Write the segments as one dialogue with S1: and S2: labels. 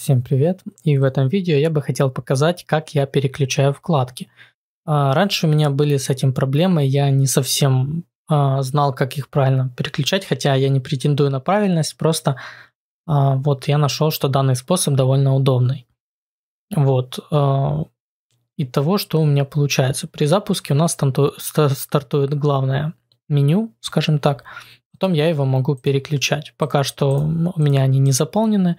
S1: Всем привет! И в этом видео я бы хотел показать, как я переключаю вкладки. А, раньше у меня были с этим проблемы, я не совсем а, знал, как их правильно переключать, хотя я не претендую на правильность, просто а, вот я нашел, что данный способ довольно удобный. Вот. И того, что у меня получается. При запуске у нас стартует главное меню, скажем так, потом я его могу переключать. Пока что у меня они не заполнены,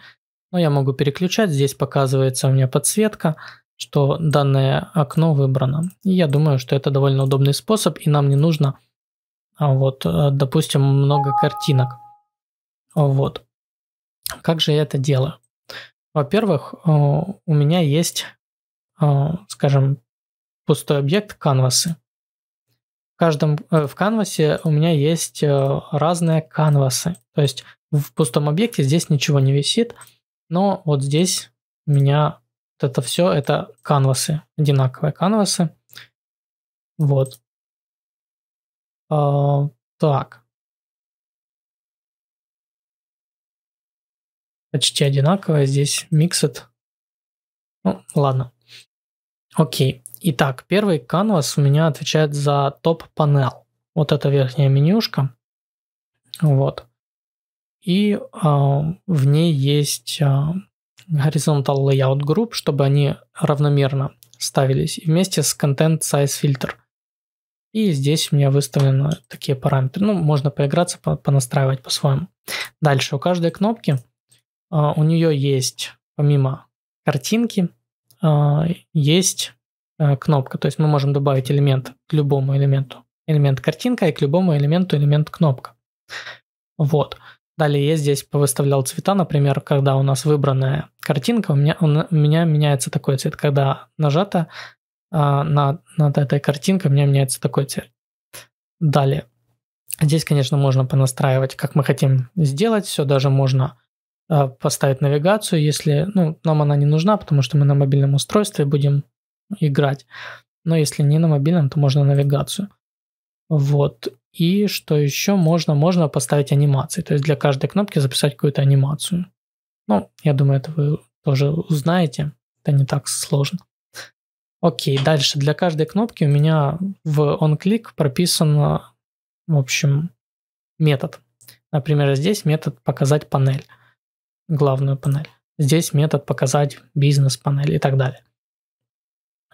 S1: но я могу переключать, здесь показывается у меня подсветка, что данное окно выбрано. И я думаю, что это довольно удобный способ, и нам не нужно, а, вот, э, допустим, много картинок. Вот. Как же я это делаю? Во-первых, у меня есть, скажем, пустой объект канвасы. В каждом э, в канвасе у меня есть э, разные канвасы. То есть в пустом объекте здесь ничего не висит. Но вот здесь у меня вот это все, это канвасы, одинаковые канвасы. Вот. А, так. Почти одинаковые здесь миксет. Ну, ладно. Окей. Итак, первый канвас у меня отвечает за топ-панел. Вот это верхняя менюшка. Вот и а, в ней есть horizontal а, layout group, чтобы они равномерно ставились, вместе с content size filter. И здесь у меня выставлены такие параметры. Ну, можно поиграться, по понастраивать по-своему. Дальше у каждой кнопки а, у нее есть, помимо картинки, есть э, кнопка. То есть мы можем добавить элемент к любому элементу. Элемент картинка и к любому элементу элемент кнопка. Вот. Далее я здесь повыставлял цвета, например, когда у нас выбранная картинка, у меня, он, у меня меняется такой цвет. Когда нажата э, а, над, над этой картинкой, у меня меняется такой цвет. Далее. Здесь, конечно, можно понастраивать, как мы хотим сделать все, даже можно э, поставить навигацию, если ну, нам она не нужна, потому что мы на мобильном устройстве будем играть. Но если не на мобильном, то можно навигацию. Вот. И что еще можно? Можно поставить анимации. То есть для каждой кнопки записать какую-то анимацию. Ну, я думаю, это вы тоже узнаете. Это не так сложно. Окей, дальше. Для каждой кнопки у меня в onClick прописан, в общем, метод. Например, здесь метод «показать панель», главную панель. Здесь метод «показать бизнес-панель» и так далее.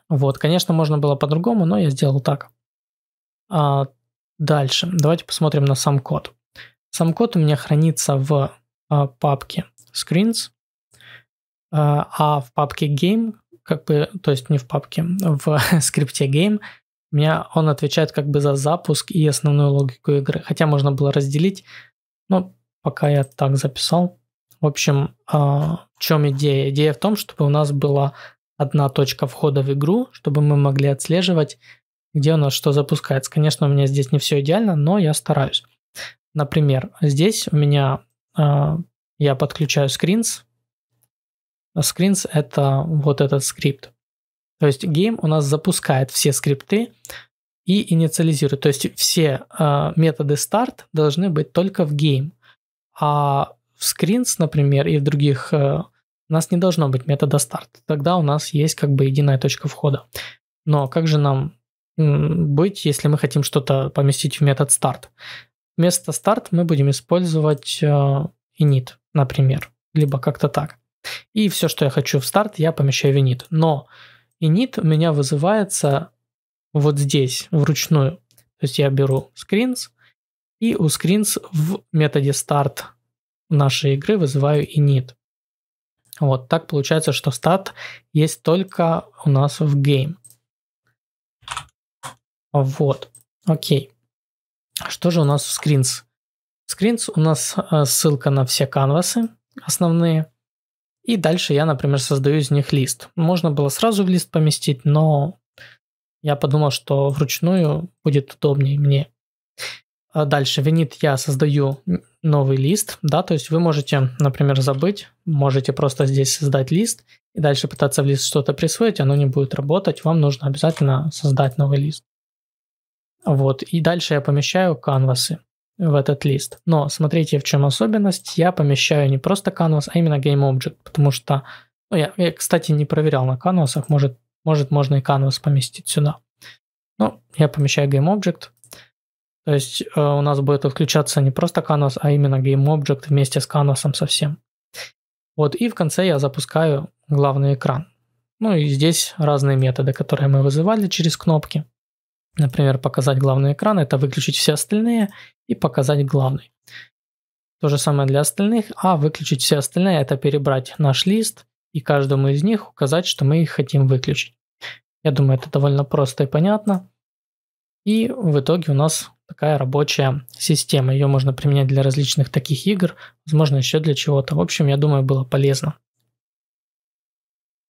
S1: Вот, конечно, можно было по-другому, но я сделал так. А Дальше, давайте посмотрим на сам код. Сам код у меня хранится в э, папке screens, э, а в папке game, как бы, то есть не в папке, в скрипте game, у меня он отвечает как бы за запуск и основную логику игры. Хотя можно было разделить, но пока я так записал. В общем, э, в чем идея? Идея в том, чтобы у нас была одна точка входа в игру, чтобы мы могли отслеживать где у нас что запускается. Конечно, у меня здесь не все идеально, но я стараюсь. Например, здесь у меня э, я подключаю screens. Screens – это вот этот скрипт. То есть game у нас запускает все скрипты и инициализирует. То есть все э, методы start должны быть только в game. А в screens, например, и в других э, у нас не должно быть метода start. Тогда у нас есть как бы единая точка входа. Но как же нам быть, если мы хотим что-то поместить в метод start. Вместо start мы будем использовать э, init, например, либо как-то так. И все, что я хочу в старт, я помещаю в init. Но init у меня вызывается вот здесь, вручную. То есть я беру screens, и у screens в методе start нашей игры вызываю init. Вот так получается, что start есть только у нас в game. Вот, окей. Что же у нас в скринс? В скринс у нас э, ссылка на все канвасы основные. И дальше я, например, создаю из них лист. Можно было сразу в лист поместить, но я подумал, что вручную будет удобнее мне. А дальше в я создаю новый лист, да, то есть вы можете, например, забыть, можете просто здесь создать лист и дальше пытаться в лист что-то присвоить, оно не будет работать, вам нужно обязательно создать новый лист. Вот, и дальше я помещаю канвасы в этот лист. Но смотрите, в чем особенность. Я помещаю не просто канвас, а именно game object, потому что... Ну, я, я, кстати, не проверял на канвасах, может, может можно и канвас поместить сюда. Но я помещаю game object. То есть э, у нас будет отключаться не просто канвас, а именно game object вместе с канвасом совсем. Вот, и в конце я запускаю главный экран. Ну и здесь разные методы, которые мы вызывали через кнопки. Например, показать главный экран, это выключить все остальные и показать главный. То же самое для остальных, а выключить все остальные, это перебрать наш лист и каждому из них указать, что мы их хотим выключить. Я думаю, это довольно просто и понятно. И в итоге у нас такая рабочая система. Ее можно применять для различных таких игр, возможно, еще для чего-то. В общем, я думаю, было полезно.